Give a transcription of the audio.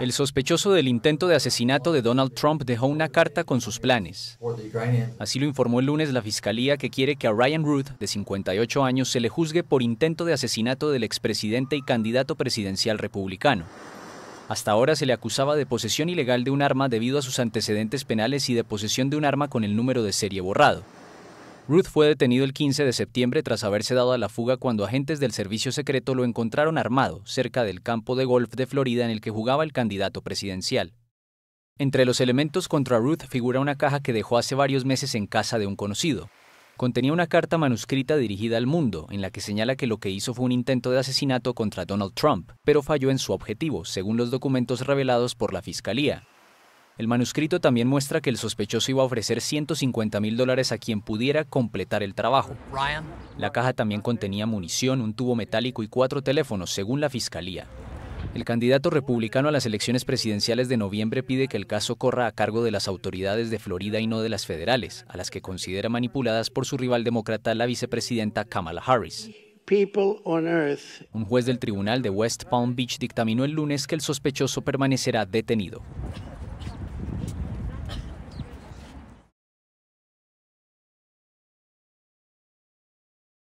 El sospechoso del intento de asesinato de Donald Trump dejó una carta con sus planes. Así lo informó el lunes la fiscalía que quiere que a Ryan Ruth, de 58 años, se le juzgue por intento de asesinato del expresidente y candidato presidencial republicano. Hasta ahora se le acusaba de posesión ilegal de un arma debido a sus antecedentes penales y de posesión de un arma con el número de serie borrado. Ruth fue detenido el 15 de septiembre tras haberse dado a la fuga cuando agentes del servicio secreto lo encontraron armado cerca del campo de golf de Florida en el que jugaba el candidato presidencial. Entre los elementos contra Ruth figura una caja que dejó hace varios meses en casa de un conocido. Contenía una carta manuscrita dirigida al mundo, en la que señala que lo que hizo fue un intento de asesinato contra Donald Trump, pero falló en su objetivo, según los documentos revelados por la Fiscalía. El manuscrito también muestra que el sospechoso iba a ofrecer 150 mil dólares a quien pudiera completar el trabajo. La caja también contenía munición, un tubo metálico y cuatro teléfonos, según la fiscalía. El candidato republicano a las elecciones presidenciales de noviembre pide que el caso corra a cargo de las autoridades de Florida y no de las federales, a las que considera manipuladas por su rival demócrata, la vicepresidenta Kamala Harris. Un juez del tribunal de West Palm Beach dictaminó el lunes que el sospechoso permanecerá detenido.